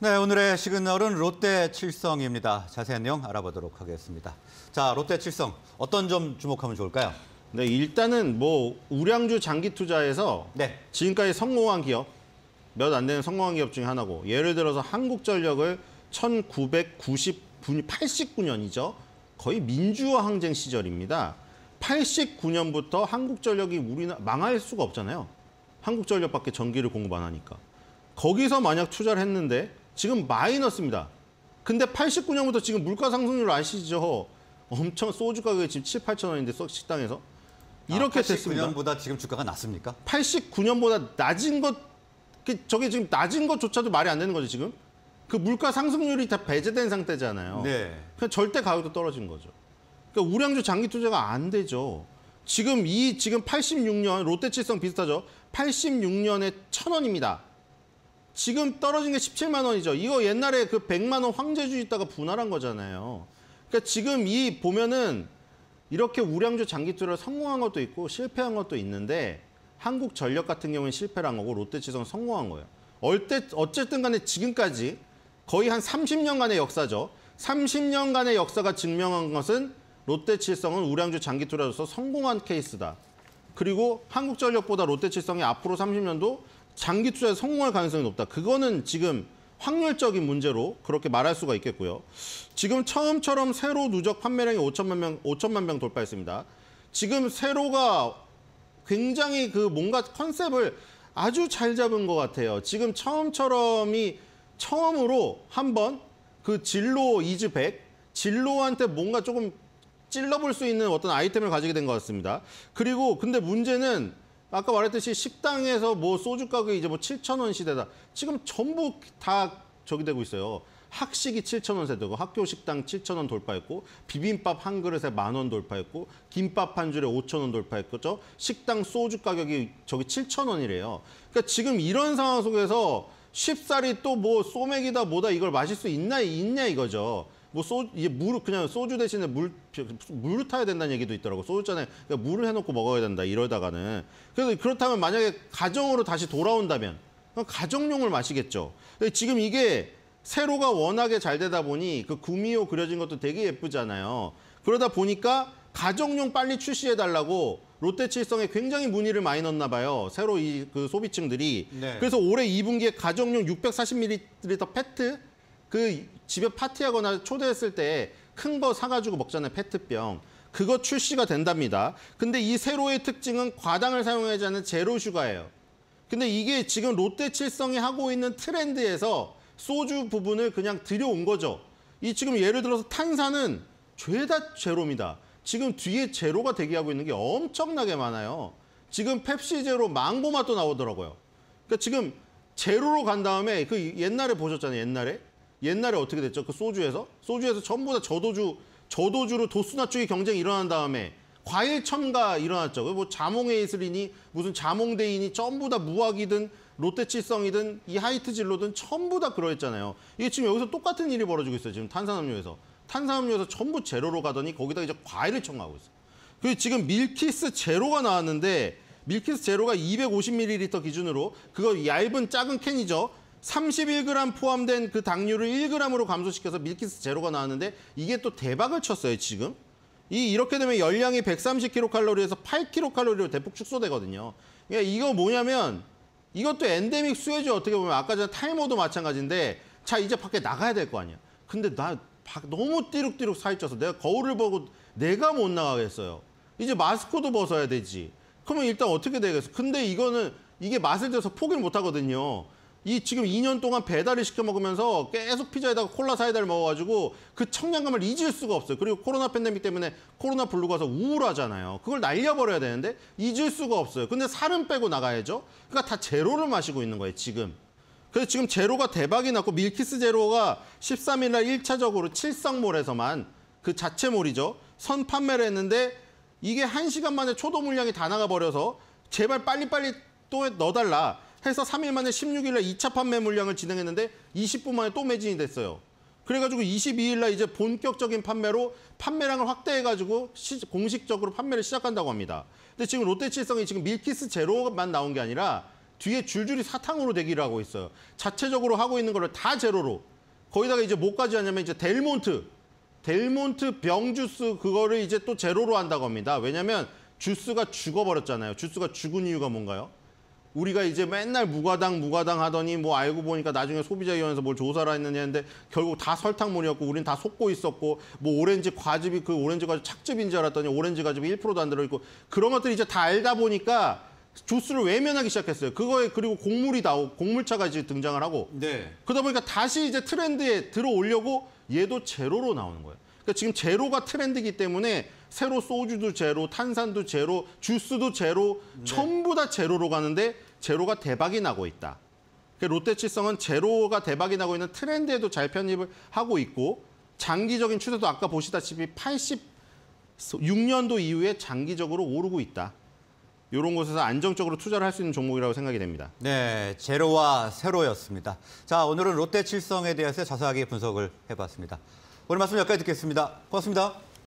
네, 오늘의 시그널은 롯데 칠성입니다. 자세한 내용 알아보도록 하겠습니다. 자, 롯데 칠성 어떤 점 주목하면 좋을까요? 네, 일단은 뭐 우량주 장기 투자에서 네. 지금까지 성공한 기업 몇 안 되는 성공한 기업 중에 하나고 예를 들어서 한국전력을 1989년이죠. 거의 민주화 항쟁 시절입니다. 89년부터 한국전력이 우리나 망할 수가 없잖아요. 한국전력밖에 전기를 공급 안 하니까. 거기서 만약 투자를 했는데 지금 마이너스입니다. 근데 89년부터 지금 물가 상승률 아시죠? 엄청 소주 가격이 지금 7, 8천 원인데 식당에서 이렇게 아, 89년보다 됐습니다. 89년보다 지금 주가가 낮습니까? 89년보다 낮은 것 그 저게 지금 낮은 것조차도 말이 안 되는 거죠 지금. 그 물가 상승률이 다 배제된 상태잖아요. 네. 그냥 절대 가격도 떨어진 거죠. 그러니까 우량주 장기 투자가 안 되죠. 지금 이 지금 86년 롯데칠성 비슷하죠. 86년에 천 원입니다. 지금 떨어진 게 17만 원이죠. 이거 옛날에 그 100만 원 황제주 있다가 분할한 거잖아요. 그러니까 지금 이 보면은 이렇게 우량주 장기 투자를 성공한 것도 있고 실패한 것도 있는데 한국 전력 같은 경우는 실패를 한 거고 롯데지성 성공한 거예요. 얼때 어쨌든 간에 지금까지 거의 한 30년간의 역사죠. 30년간의 역사가 증명한 것은 롯데칠성은 우량주 장기 투자로서 성공한 케이스다. 그리고 한국전력보다 롯데칠성이 앞으로 30년도 장기 투자에 성공할 가능성이 높다. 그거는 지금 확률적인 문제로 그렇게 말할 수가 있겠고요. 지금 처음처럼 세로 누적 판매량이 5천만 명, 5천만 명 돌파했습니다. 지금 세로가 굉장히 그 뭔가 컨셉을 아주 잘 잡은 것 같아요. 지금 처음처럼이 처음으로 한번 그 진로 이즈 백 진로한테 뭔가 조금 찔러볼 수 있는 어떤 아이템을 가지게 된 것 같습니다. 그리고 근데 문제는 아까 말했듯이 식당에서 뭐 소주 가격이 이제 뭐 7천 원 시대다. 지금 전부 다 저기 되고 있어요. 학식이 7천 원 세대고 학교 식당 7천 원 돌파했고 비빔밥 한 그릇에 만 원 돌파했고 김밥 한 줄에 5천 원 돌파했죠. 식당 소주 가격이 저기 7천 원이래요. 그러니까 지금 이런 상황 속에서 쉽사리또 뭐 소맥이다 뭐다 이걸 마실 수 있나 있냐 이거죠. 뭐소 이게 물 그냥 소주 대신에 물 물을 타야 된다는 얘기도 있더라고 소주잔에 그러 그러니까 물을 해놓고 먹어야 된다 이러다가는 그래서 그렇다면 만약에 가정으로 다시 돌아온다면 그럼 가정용을 마시겠죠. 근데 지금 이게 세로가 워낙에 잘 되다 보니 그 구미호 그려진 것도 되게 예쁘잖아요. 그러다 보니까 가정용 빨리 출시해 달라고 롯데칠성에 굉장히 문의를 많이 넣었나 봐요. 새로 이 그 소비층들이. 네. 그래서 올해 2분기에 가정용 640ml 페트 그 집에 파티하거나 초대했을 때 큰 거 사가지고 먹잖아요. 페트병. 그거 출시가 된답니다. 근데 이 세로의 특징은 과당을 사용하지 않는 제로 슈가예요. 근데 이게 지금 롯데 칠성이 하고 있는 트렌드에서 소주 부분을 그냥 들여온 거죠. 이 지금 예를 들어서 탄산은 죄다 제로입니다. 지금 뒤에 제로가 대기하고 있는 게 엄청나게 많아요. 지금 펩시 제로 망고 맛도 나오더라고요. 그러니까 지금 제로로 간 다음에 그 옛날에 보셨잖아요. 옛날에 옛날에 어떻게 됐죠? 그 소주에서? 소주에서 전부 다 저도주, 저도주로 도수나 쪽이 경쟁이 일어난 다음에 과일 첨가 일어났죠. 뭐 자몽에이슬이니 무슨 자몽데이니 전부 다 무학이든 롯데칠성이든 이 하이트진로든 전부 다 그러했잖아요. 이게 지금 여기서 똑같은 일이 벌어지고 있어요. 지금 탄산음료에서. 탄산음료에서 전부 제로로 가더니 거기다 이제 과일을 첨가하고 있어요. 그리고 지금 밀키스 제로가 나왔는데 밀키스 제로가 250ml 기준으로 그거 얇은 작은 캔이죠. 31g 포함된 그 당류를 1g으로 감소시켜서 밀키스 제로가 나왔는데 이게 또 대박을 쳤어요, 지금. 이 이렇게 되면 열량이 130kcal에서 8kcal로 대폭 축소되거든요. 그러니까 이거 뭐냐면 이것도 엔데믹 수혜주 어떻게 보면 아까 전에 타이머도 마찬가지인데 자 이제 밖에 나가야 될 거 아니야. 근데 나 너무 띠룩띠룩 살쪄서 내가 거울을 보고 내가 못 나가겠어요. 이제 마스크도 벗어야 되지. 그러면 일단 어떻게 되겠어? 근데 이거는 이게 맛을 들어서 포기를 못 하거든요. 이 지금 2년 동안 배달을 시켜 먹으면서 계속 피자에다가 콜라 사이다를 먹어가지고 그 청량감을 잊을 수가 없어요. 그리고 코로나 팬데믹 때문에 코로나 블루가서 우울하잖아요. 그걸 날려버려야 되는데 잊을 수가 없어요. 근데 살은 빼고 나가야죠. 그러니까 다 제로를 마시고 있는 거예요, 지금. 그래서 지금 제로가 대박이 났고 밀키스 제로가 13일 날 1차적으로 칠성몰에서만 그 자체 몰이죠. 선 판매를 했는데 이게 1시간 만에 초도 물량이 다 나가버려서 제발 빨리빨리 또 넣어달라. 해서 3일 만에 16일 날 2차 판매 물량을 진행했는데 20분 만에 또 매진이 됐어요. 그래가지고 22일 날 이제 본격적인 판매로 판매량을 확대해가지고 시, 공식적으로 판매를 시작한다고 합니다. 근데 지금 롯데칠성이 지금 밀키스 제로만 나온 게 아니라 뒤에 줄줄이 사탕으로 대기를 하고 있어요. 자체적으로 하고 있는 거를 다 제로로. 거기다가 이제 뭐까지 하냐면 이제 델몬트, 델몬트 병주스 그거를 이제 또 제로로 한다고 합니다. 왜냐면 주스가 죽어버렸잖아요. 주스가 죽은 이유가 뭔가요? 우리가 이제 맨날 무과당 무과당 하더니 뭐 알고 보니까 나중에 소비자위원회에서 뭘 조사를 했느냐 했는데 결국 다 설탕물이었고 우린 다 속고 있었고 뭐 오렌지 과즙이 그 오렌지 과즙 착즙인 줄 알았더니 오렌지 과즙이 1%도 안 들어있고 그런 것들이 이제 다 알다 보니까 주스를 외면하기 시작했어요. 그거에 그리고 곡물이 나오 곡물차가 이제 등장을 하고 네. 그러다 보니까 다시 이제 트렌드에 들어오려고 얘도 제로로 나오는 거예요. 그러니까 지금 제로가 트렌드이기 때문에 새로 소주도 제로, 탄산도 제로, 주스도 제로, 네. 전부 다 제로로 가는데 제로가 대박이 나고 있다. 그 롯데칠성은 제로가 대박이 나고 있는 트렌드에도 잘 편입을 하고 있고 장기적인 추세도 아까 보시다시피 86년도 이후에 장기적으로 오르고 있다. 이런 곳에서 안정적으로 투자를 할 수 있는 종목이라고 생각이 됩니다. 네, 제로와 세로였습니다. 자, 오늘은 롯데칠성에 대해서 자세하게 분석을 해봤습니다. 오늘 말씀 여기까지 듣겠습니다. 고맙습니다.